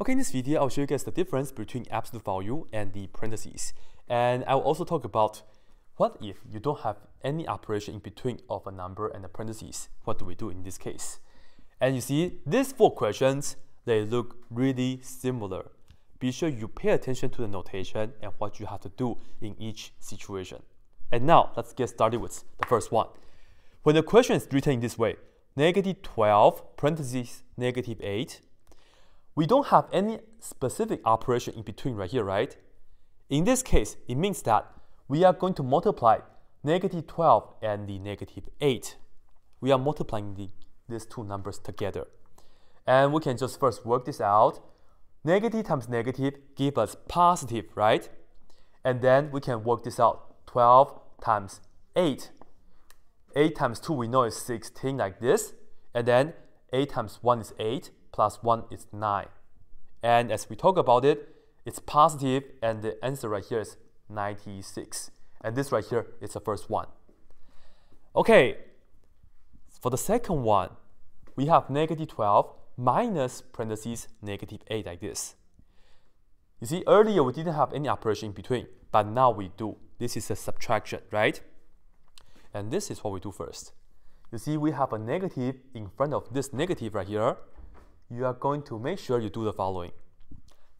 Okay, in this video, I'll show you guys the difference between absolute value and the parentheses. And I'll also talk about what if you don't have any operation in between of a number and the parentheses? What do we do in this case? And you see, these four questions, they look really similar. Be sure you pay attention to the notation and what you have to do in each situation. And now, let's get started with the first one. When the question is written in this way, negative 12 parentheses negative 8 we don't have any specific operation in between right here, right? In this case, it means that we are going to multiply negative 12 and the negative 8. We are multiplying the, these two numbers together. And we can just first work this out. Negative times negative give us positive, right? And then we can work this out. 12 times 8. 8 times 2 we know is 16 like this. And then 8 times 1 is 8 plus 1 is 9. And as we talk about it, it's positive and the answer right here is 96. And this right here is the first one. Okay, for the second one, we have negative 12 minus parentheses negative 8 like this. You see, earlier we didn't have any operation in between, but now we do. This is a subtraction, right? And this is what we do first. You see, we have a negative in front of this negative right here, you are going to make sure you do the following.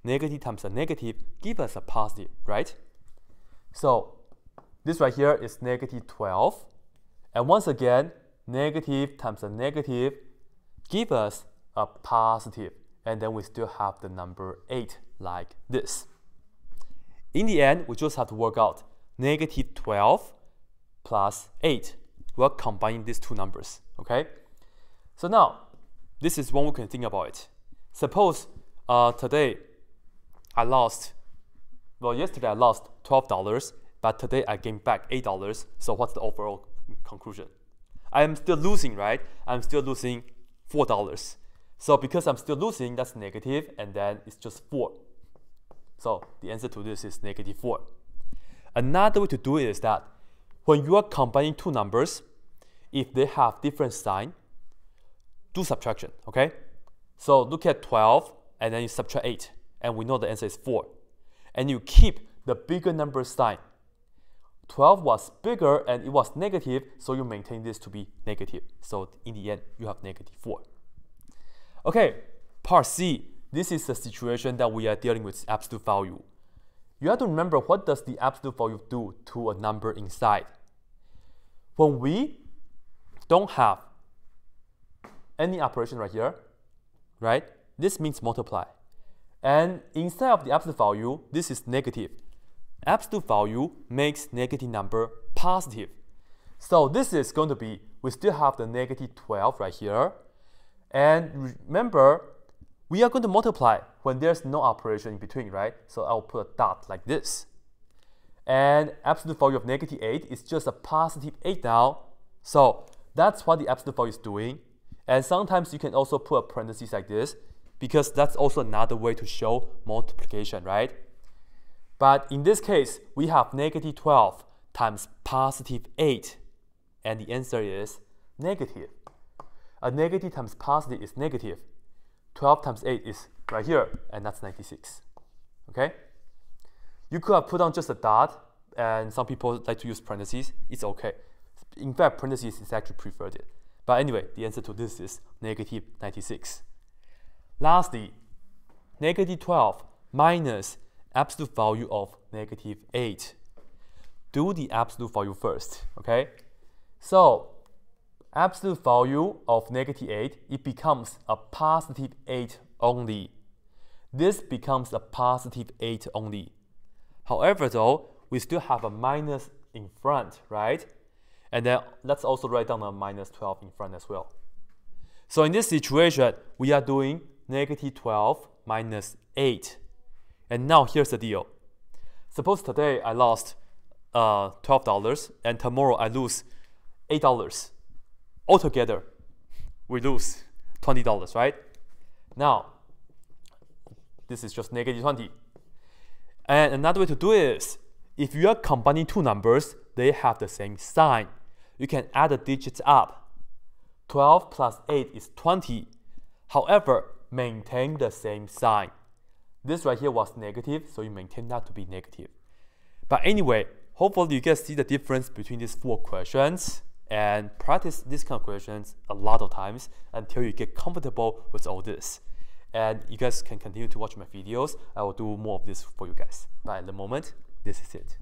Negative times a negative give us a positive, right? So this right here is negative 12. And once again, negative times a negative give us a positive. And then we still have the number 8 like this. In the end, we just have to work out negative 12 plus 8. We're combining these two numbers, okay? So now, this is one we can think about it. Suppose uh, today I lost, well, yesterday I lost $12, but today I gained back $8. So what's the overall conclusion? I am still losing, right? I'm still losing $4. So because I'm still losing, that's negative, and then it's just 4. So the answer to this is negative 4. Another way to do it is that when you are combining two numbers, if they have different sign, do subtraction, okay? So look at 12 and then you subtract 8 and we know the answer is 4. And you keep the bigger number sign. 12 was bigger and it was negative, so you maintain this to be negative. So in the end, you have negative 4. Okay, part C. This is the situation that we are dealing with absolute value. You have to remember what does the absolute value do to a number inside. When we don't have any operation right here, right? This means multiply. And instead of the absolute value, this is negative. Absolute value makes negative number positive. So this is going to be, we still have the negative 12 right here. And remember, we are going to multiply when there's no operation in between, right? So I'll put a dot like this. And absolute value of negative 8 is just a positive 8 now. So that's what the absolute value is doing. And sometimes you can also put a parenthesis like this because that's also another way to show multiplication, right? But in this case, we have negative 12 times positive 8. And the answer is negative. A negative times positive is negative. 12 times 8 is right here, and that's 96. Okay? You could have put on just a dot, and some people like to use parentheses. It's okay. In fact, parentheses is actually preferred. But anyway, the answer to this is negative 96. Lastly, negative 12 minus absolute value of negative 8. Do the absolute value first, okay? So, absolute value of negative 8, it becomes a positive 8 only. This becomes a positive 8 only. However, though, we still have a minus in front, right? And then let's also write down a minus 12 in front as well. So in this situation, we are doing negative 12 minus 8. And now here's the deal. Suppose today I lost uh, $12 and tomorrow I lose $8. Altogether, we lose $20, right? Now, this is just negative 20. And another way to do it is, if you are combining two numbers, they have the same sign you can add the digits up. 12 plus 8 is 20. However, maintain the same sign. This right here was negative, so you maintain that to be negative. But anyway, hopefully you guys see the difference between these four questions and practice these kind of questions a lot of times until you get comfortable with all this. And you guys can continue to watch my videos. I will do more of this for you guys. But at the moment, this is it.